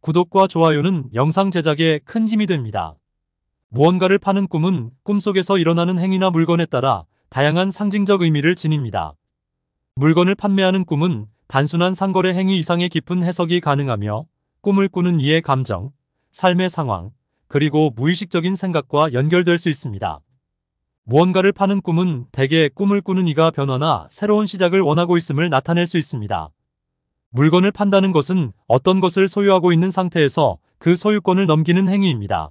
구독과 좋아요는 영상 제작에 큰 힘이 됩니다. 무언가를 파는 꿈은 꿈속에서 일어나는 행위나 물건에 따라 다양한 상징적 의미를 지닙니다. 물건을 판매하는 꿈은 단순한 상거래 행위 이상의 깊은 해석이 가능하며 꿈을 꾸는 이의 감정, 삶의 상황, 그리고 무의식적인 생각과 연결될 수 있습니다. 무언가를 파는 꿈은 대개 꿈을 꾸는 이가 변화나 새로운 시작을 원하고 있음을 나타낼 수 있습니다. 물건을 판다는 것은 어떤 것을 소유하고 있는 상태에서 그 소유권을 넘기는 행위입니다.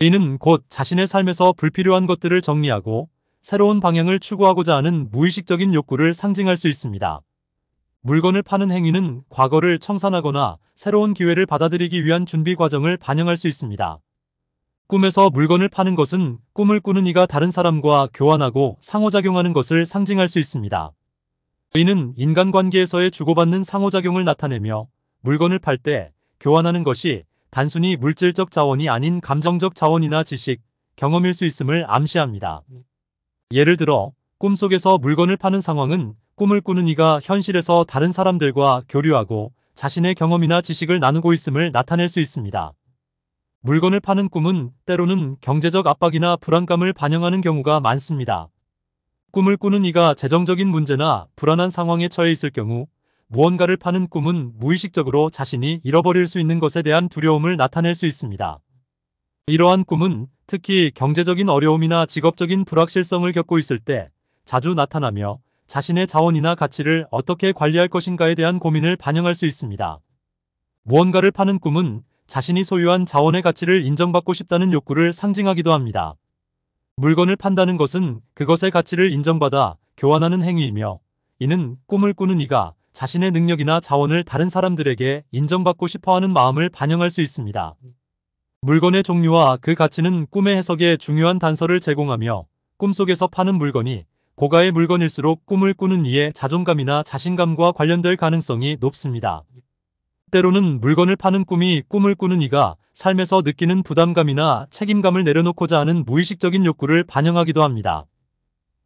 이는 곧 자신의 삶에서 불필요한 것들을 정리하고 새로운 방향을 추구하고자 하는 무의식적인 욕구를 상징할 수 있습니다. 물건을 파는 행위는 과거를 청산하거나 새로운 기회를 받아들이기 위한 준비 과정을 반영할 수 있습니다. 꿈에서 물건을 파는 것은 꿈을 꾸는 이가 다른 사람과 교환하고 상호작용하는 것을 상징할 수 있습니다. 의는 인간관계에서의 주고받는 상호작용을 나타내며 물건을 팔 때 교환하는 것이 단순히 물질적 자원이 아닌 감정적 자원이나 지식, 경험일 수 있음을 암시합니다. 예를 들어 꿈속에서 물건을 파는 상황은 꿈을 꾸는 이가 현실에서 다른 사람들과 교류하고 자신의 경험이나 지식을 나누고 있음을 나타낼 수 있습니다. 물건을 파는 꿈은 때로는 경제적 압박이나 불안감을 반영하는 경우가 많습니다. 꿈을 꾸는 이가 재정적인 문제나 불안한 상황에 처해 있을 경우 무언가를 파는 꿈은 무의식적으로 자신이 잃어버릴 수 있는 것에 대한 두려움을 나타낼 수 있습니다. 이러한 꿈은 특히 경제적인 어려움이나 직업적인 불확실성을 겪고 있을 때 자주 나타나며 자신의 자원이나 가치를 어떻게 관리할 것인가에 대한 고민을 반영할 수 있습니다. 무언가를 파는 꿈은 자신이 소유한 자원의 가치를 인정받고 싶다는 욕구를 상징하기도 합니다. 물건을 판다는 것은 그것의 가치를 인정받아 교환하는 행위이며 이는 꿈을 꾸는 이가 자신의 능력이나 자원을 다른 사람들에게 인정받고 싶어하는 마음을 반영할 수 있습니다. 물건의 종류와 그 가치는 꿈의 해석에 중요한 단서를 제공하며 꿈속에서 파는 물건이 고가의 물건일수록 꿈을 꾸는 이의 자존감이나 자신감과 관련될 가능성이 높습니다. 때로는 물건을 파는 꿈이 꿈을 꾸는 이가 삶에서 느끼는 부담감이나 책임감을 내려놓고자 하는 무의식적인 욕구를 반영하기도 합니다.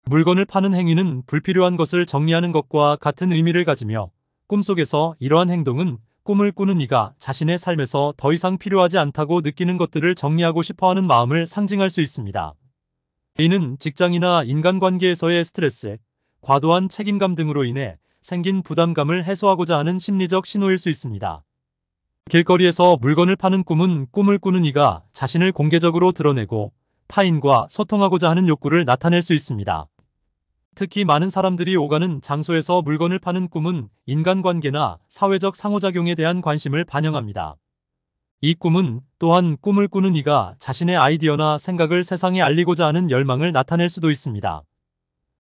물건을 파는 행위는 불필요한 것을 정리하는 것과 같은 의미를 가지며 꿈속에서 이러한 행동은 꿈을 꾸는 이가 자신의 삶에서 더 이상 필요하지 않다고 느끼는 것들을 정리하고 싶어하는 마음을 상징할 수 있습니다. 이는 직장이나 인간관계에서의 스트레스, 과도한 책임감 등으로 인해 생긴 부담감을 해소하고자 하는 심리적 신호일 수 있습니다. 길거리에서 물건을 파는 꿈은 꿈을 꾸는 이가 자신을 공개적으로 드러내고 타인과 소통하고자 하는 욕구를 나타낼 수 있습니다. 특히 많은 사람들이 오가는 장소에서 물건을 파는 꿈은 인간관계나 사회적 상호작용에 대한 관심을 반영합니다. 이 꿈은 또한 꿈을 꾸는 이가 자신의 아이디어나 생각을 세상에 알리고자 하는 열망을 나타낼 수도 있습니다.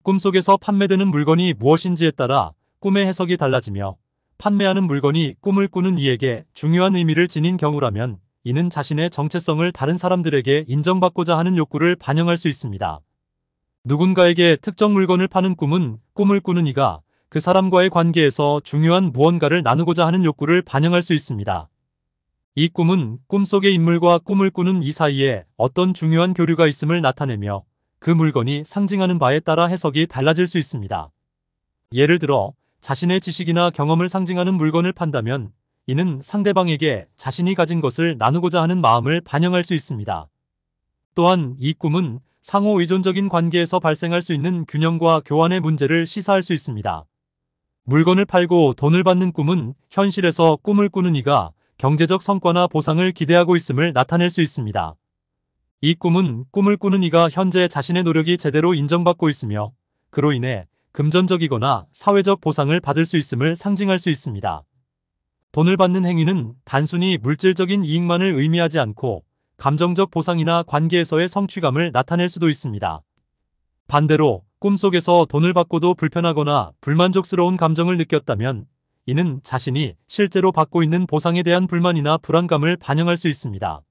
꿈속에서 판매되는 물건이 무엇인지에 따라 꿈의 해석이 달라지며 판매하는 물건이 꿈을 꾸는 이에게 중요한 의미를 지닌 경우라면 이는 자신의 정체성을 다른 사람들에게 인정받고자 하는 욕구를 반영할 수 있습니다. 누군가에게 특정 물건을 파는 꿈은 꿈을 꾸는 이가 그 사람과의 관계에서 중요한 무언가를 나누고자 하는 욕구를 반영할 수 있습니다. 이 꿈은 꿈속의 인물과 꿈을 꾸는 이 사이에 어떤 중요한 교류가 있음을 나타내며 그 물건이 상징하는 바에 따라 해석이 달라질 수 있습니다. 예를 들어 자신의 지식이나 경험을 상징하는 물건을 판다면 이는 상대방에게 자신이 가진 것을 나누고자 하는 마음을 반영할 수 있습니다. 또한 이 꿈은 상호 의존적인 관계에서 발생할 수 있는 균형과 교환의 문제를 시사할 수 있습니다. 물건을 팔고 돈을 받는 꿈은 현실에서 꿈을 꾸는 이가 경제적 성과나 보상을 기대하고 있음을 나타낼 수 있습니다. 이 꿈은 꿈을 꾸는 이가 현재 자신의 노력이 제대로 인정받고 있으며 그로 인해 금전적이거나 사회적 보상을 받을 수 있음을 상징할 수 있습니다. 돈을 받는 행위는 단순히 물질적인 이익만을 의미하지 않고 감정적 보상이나 관계에서의 성취감을 나타낼 수도 있습니다. 반대로 꿈속에서 돈을 받고도 불편하거나 불만족스러운 감정을 느꼈다면 이는 자신이 실제로 받고 있는 보상에 대한 불만이나 불안감을 반영할 수 있습니다.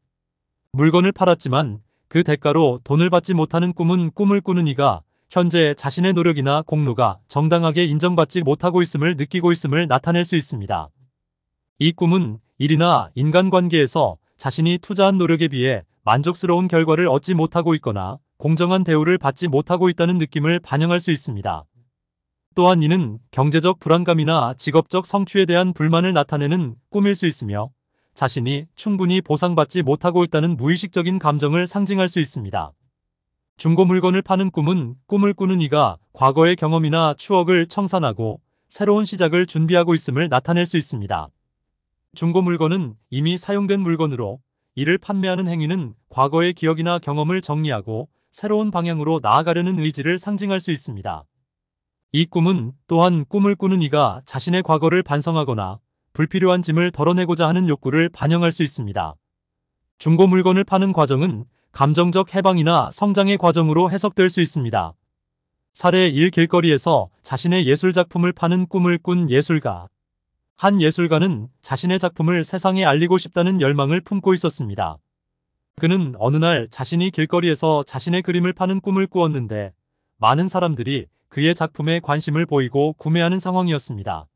물건을 팔았지만 그 대가로 돈을 받지 못하는 꿈은 꿈을 꾸는 이가 현재 자신의 노력이나 공로가 정당하게 인정받지 못하고 있음을 느끼고 있음을 나타낼 수 있습니다. 이 꿈은 일이나 인간관계에서 자신이 투자한 노력에 비해 만족스러운 결과를 얻지 못하고 있거나 공정한 대우를 받지 못하고 있다는 느낌을 반영할 수 있습니다. 또한 이는 경제적 불안감이나 직업적 성취에 대한 불만을 나타내는 꿈일 수 있으며 자신이 충분히 보상받지 못하고 있다는 무의식적인 감정을 상징할 수 있습니다. 중고 물건을 파는 꿈은 꿈을 꾸는 이가 과거의 경험이나 추억을 청산하고 새로운 시작을 준비하고 있음을 나타낼 수 있습니다. 중고 물건은 이미 사용된 물건으로 이를 판매하는 행위는 과거의 기억이나 경험을 정리하고 새로운 방향으로 나아가려는 의지를 상징할 수 있습니다. 이 꿈은 또한 꿈을 꾸는 이가 자신의 과거를 반성하거나 불필요한 짐을 덜어내고자 하는 욕구를 반영할 수 있습니다. 중고 물건을 파는 과정은 감정적 해방이나 성장의 과정으로 해석될 수 있습니다. 사례 1 길거리에서 자신의 예술작품을 파는 꿈을 꾼 예술가. 한 예술가는 자신의 작품을 세상에 알리고 싶다는 열망을 품고 있었습니다. 그는 어느 날 자신이 길거리에서 자신의 그림을 파는 꿈을 꾸었는데 많은 사람들이 그의 작품에 관심을 보이고 구매하는 상황이었습니다.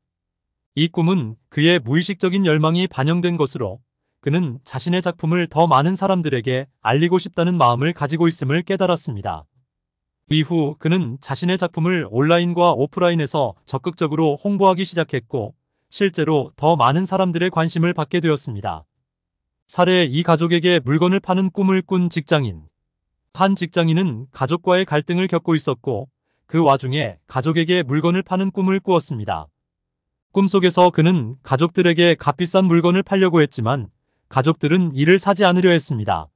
이 꿈은 그의 무의식적인 열망이 반영된 것으로 그는 자신의 작품을 더 많은 사람들에게 알리고 싶다는 마음을 가지고 있음을 깨달았습니다. 이후 그는 자신의 작품을 온라인과 오프라인에서 적극적으로 홍보하기 시작했고 실제로 더 많은 사람들의 관심을 받게 되었습니다. 사례 이 가족에게 물건을 파는 꿈을 꾼 직장인 한 직장인은 가족과의 갈등을 겪고 있었고 그 와중에 가족에게 물건을 파는 꿈을 꾸었습니다. 꿈속에서 그는 가족들에게 값비싼 물건을 팔려고 했지만 가족들은 이를 사지 않으려 했습니다.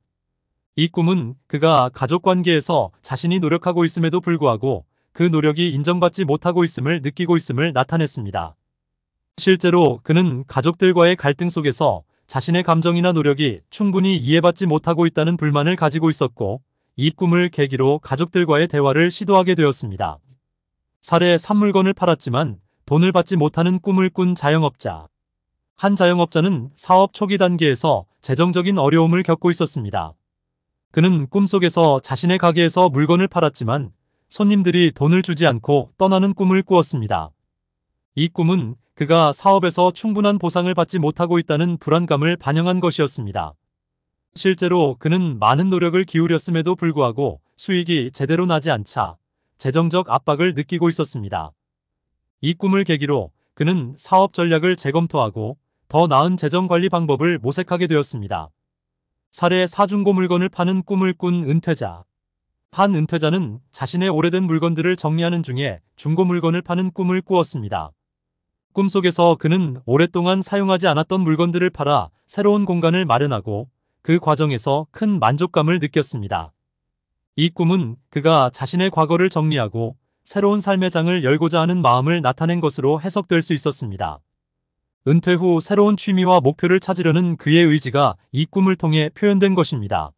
이 꿈은 그가 가족관계에서 자신이 노력하고 있음에도 불구하고 그 노력이 인정받지 못하고 있음을 느끼고 있음을 나타냈습니다. 실제로 그는 가족들과의 갈등 속에서 자신의 감정이나 노력이 충분히 이해받지 못하고 있다는 불만을 가지고 있었고 이 꿈을 계기로 가족들과의 대화를 시도하게 되었습니다. 사례 산물건을 팔았지만 돈을 받지 못하는 꿈을 꾼 자영업자 한 자영업자는 사업 초기 단계에서 재정적인 어려움을 겪고 있었습니다. 그는 꿈속에서 자신의 가게에서 물건을 팔았지만 손님들이 돈을 주지 않고 떠나는 꿈을 꾸었습니다. 이 꿈은 그가 사업에서 충분한 보상을 받지 못하고 있다는 불안감을 반영한 것이었습니다. 실제로 그는 많은 노력을 기울였음에도 불구하고 수익이 제대로 나지 않자 재정적 압박을 느끼고 있었습니다. 이 꿈을 계기로 그는 사업 전략을 재검토하고 더 나은 재정관리 방법을 모색하게 되었습니다. 사례 사중고 물건을 파는 꿈을 꾼 은퇴자 한 은퇴자는 자신의 오래된 물건들을 정리하는 중에 중고 물건을 파는 꿈을 꾸었습니다. 꿈속에서 그는 오랫동안 사용하지 않았던 물건들을 팔아 새로운 공간을 마련하고 그 과정에서 큰 만족감을 느꼈습니다. 이 꿈은 그가 자신의 과거를 정리하고 새로운 삶의 장을 열고자 하는 마음을 나타낸 것으로 해석될 수 있었습니다. 은퇴 후 새로운 취미와 목표를 찾으려는 그의 의지가 이 꿈을 통해 표현된 것입니다.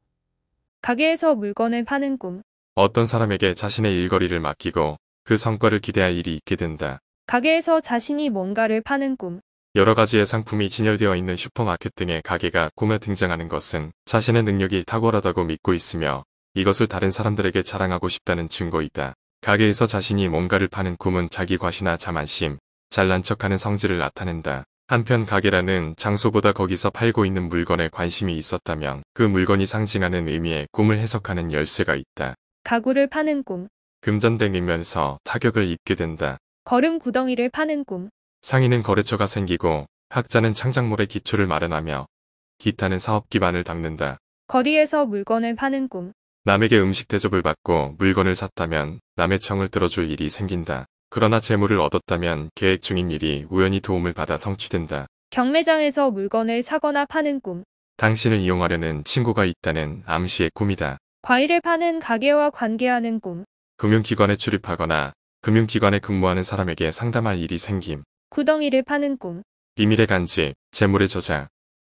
가게에서 물건을 파는 꿈. 어떤 사람에게 자신의 일거리를 맡기고 그 성과를 기대할 일이 있게 된다. 가게에서 자신이 뭔가를 파는 꿈. 여러 가지의 상품이 진열되어 있는 슈퍼마켓 등의 가게가 꿈에 등장하는 것은 자신의 능력이 탁월하다고 믿고 있으며 이것을 다른 사람들에게 자랑하고 싶다는 증거이다. 가게에서 자신이 뭔가를 파는 꿈은 자기 과시나 자만심, 잘난 척하는 성질을 나타낸다. 한편 가게라는 장소보다 거기서 팔고 있는 물건에 관심이 있었다면 그 물건이 상징하는 의미의 꿈을 해석하는 열쇠가 있다. 가구를 파는 꿈. 금전댕이면서 타격을 입게 된다. 걸음 구덩이를 파는 꿈. 상인은 거래처가 생기고 학자는 창작물의 기초를 마련하며 기타는 사업 기반을 닦는다. 거리에서 물건을 파는 꿈. 남에게 음식 대접을 받고 물건을 샀다면 남의 청을 들어줄 일이 생긴다. 그러나 재물을 얻었다면 계획 중인 일이 우연히 도움을 받아 성취된다. 경매장에서 물건을 사거나 파는 꿈. 당신을 이용하려는 친구가 있다는 암시의 꿈이다. 과일을 파는 가게와 관계하는 꿈. 금융기관에 출입하거나 금융기관에 근무하는 사람에게 상담할 일이 생김. 구덩이를 파는 꿈. 비밀의 간직, 재물의 저장,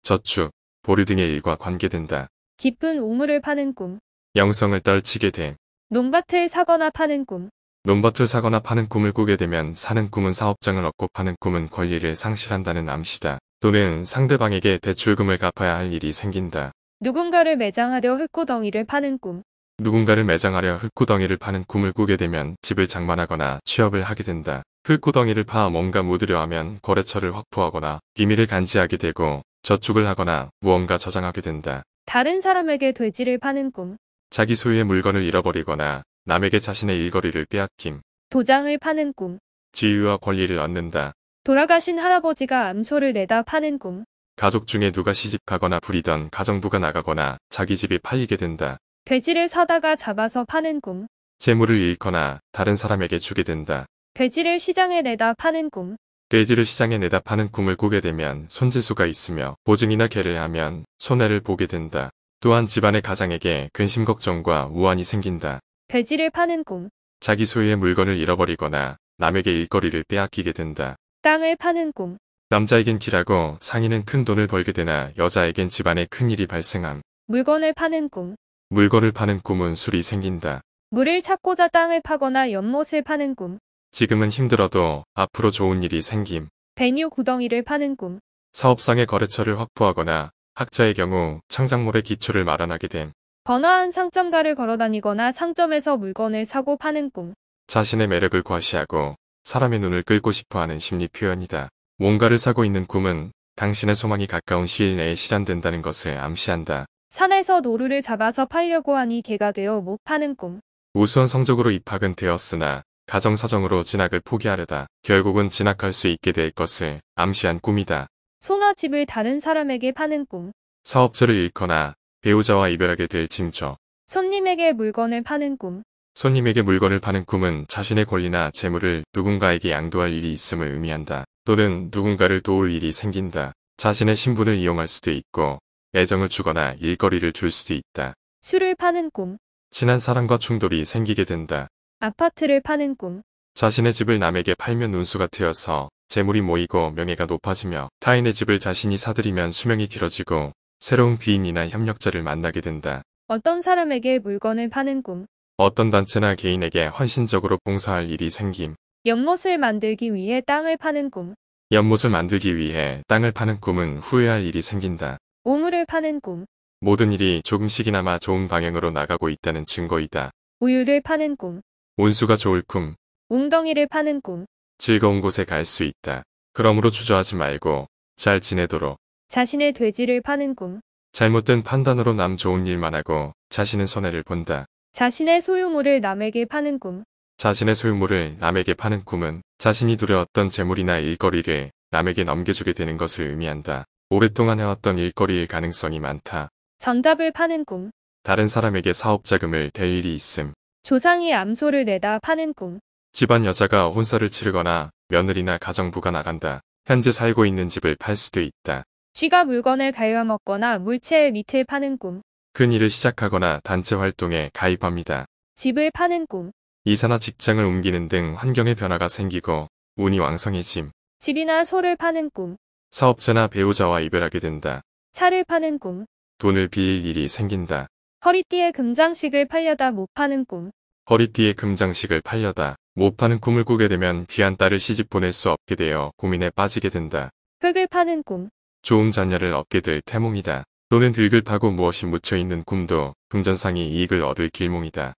저축, 보류 등의 일과 관계된다. 깊은 우물을 파는 꿈. 영성을 떨치게 돼. 논밭을 사거나 파는 꿈. 논밭을 사거나 파는 꿈을 꾸게 되면 사는 꿈은 사업장을 얻고 파는 꿈은 권리를 상실한다는 암시다. 또는 상대방에게 대출금을 갚아야 할 일이 생긴다. 누군가를 매장하려 흙구덩이를 파는 꿈. 누군가를 매장하려 흙구덩이를 파는 꿈을 꾸게 되면 집을 장만하거나 취업을 하게 된다. 흙구덩이를 파 뭔가 묻으려 하면 거래처를 확보하거나 비밀을 간지하게 되고 저축을 하거나 무언가 저장하게 된다. 다른 사람에게 돼지를 파는 꿈. 자기 소유의 물건을 잃어버리거나 남에게 자신의 일거리를 빼앗김. 도장을 파는 꿈. 지위와 권리를 얻는다. 돌아가신 할아버지가 암소를 내다 파는 꿈. 가족 중에 누가 시집 가거나 부리던 가정부가 나가거나 자기 집이 팔리게 된다. 돼지를 사다가 잡아서 파는 꿈. 재물을 잃거나 다른 사람에게 주게 된다. 돼지를 시장에 내다 파는 꿈. 돼지를 시장에 내다 파는 꿈을 꾸게 되면 손재수가 있으며 보증이나 개를 하면 손해를 보게 된다. 또한 집안의 가장에게 근심 걱정과 우환이 생긴다. 돼지를 파는 꿈, 자기 소유의 물건을 잃어버리거나 남에게 일거리를 빼앗기게 된다. 땅을 파는 꿈, 남자에겐 길하고 상인은 큰 돈을 벌게 되나 여자에겐 집안에 큰 일이 발생함. 물건을 파는 꿈, 물건을 파는 꿈은 술이 생긴다. 물을 찾고자 땅을 파거나 연못을 파는 꿈, 지금은 힘들어도 앞으로 좋은 일이 생김. 배뉴 구덩이를 파는 꿈, 사업상의 거래처를 확보하거나 학자의 경우 창작물의 기초를 마련하게 됨. 번화한 상점가를 걸어다니거나 상점에서 물건을 사고 파는 꿈. 자신의 매력을 과시하고 사람의 눈을 끌고 싶어하는 심리 표현이다. 뭔가를 사고 있는 꿈은 당신의 소망이 가까운 시일 내에 실현된다는 것을 암시한다. 산에서 노루를 잡아서 팔려고 하니 개가 되어 못 파는 꿈. 우수한 성적으로 입학은 되었으나 가정사정으로 진학을 포기하려다 결국은 진학할 수 있게 될 것을 암시한 꿈이다. 소나 집을 다른 사람에게 파는 꿈. 사업체를 잃거나 배우자와 이별하게 될 징조. 손님에게 물건을 파는 꿈. 손님에게 물건을 파는 꿈은 자신의 권리나 재물을 누군가에게 양도할 일이 있음을 의미한다. 또는 누군가를 도울 일이 생긴다. 자신의 신분을 이용할 수도 있고 애정을 주거나 일거리를 줄 수도 있다. 술을 파는 꿈. 친한 사람과 충돌이 생기게 된다. 아파트를 파는 꿈. 자신의 집을 남에게 팔면 운수가 트여서 재물이 모이고 명예가 높아지며 타인의 집을 자신이 사들이면 수명이 길어지고 새로운 귀인이나 협력자를 만나게 된다. 어떤 사람에게 물건을 파는 꿈. 어떤 단체나 개인에게 헌신적으로 봉사할 일이 생김. 연못을 만들기 위해 땅을 파는 꿈. 연못을 만들기 위해 땅을 파는 꿈은 후회할 일이 생긴다. 우물을 파는 꿈. 모든 일이 조금씩이나마 좋은 방향으로 나가고 있다는 증거이다. 우유를 파는 꿈. 온수가 좋을 꿈. 웅덩이를 파는 꿈. 즐거운 곳에 갈 수 있다. 그러므로 주저하지 말고 잘 지내도록 자신의 돼지를 파는 꿈. 잘못된 판단으로 남 좋은 일만 하고 자신은 손해를 본다. 자신의 소유물을 남에게 파는 꿈. 자신의 소유물을 남에게 파는 꿈은 자신이 두려웠던 재물이나 일거리를 남에게 넘겨주게 되는 것을 의미한다. 오랫동안 해왔던 일거리일 가능성이 많다. 전답을 파는 꿈. 다른 사람에게 사업 자금을 댈 일이 있음. 조상이 암소를 내다 파는 꿈. 집안 여자가 혼사를 치르거나 며느리나 가정부가 나간다. 현재 살고 있는 집을 팔 수도 있다. 쥐가 물건을 갉아먹거나 물체의 밑을 파는 꿈. 큰 일을 시작하거나 단체 활동에 가입합니다. 집을 파는 꿈. 이사나 직장을 옮기는 등 환경의 변화가 생기고 운이 왕성해짐. 집이나 소를 파는 꿈. 사업자나 배우자와 이별하게 된다. 차를 파는 꿈. 돈을 빌릴 일이 생긴다. 허리띠에 금장식을 팔려다 못 파는 꿈. 허리띠에 금장식을 팔려다 못 파는 꿈을 꾸게 되면 귀한 딸을 시집 보낼 수 없게 되어 고민에 빠지게 된다. 흙을 파는 꿈. 좋은 자녀를 얻게 될 태몽이다. 또는 흙을 파고 무엇이 묻혀있는 꿈도 금전상이 이익을 얻을 길몽이다.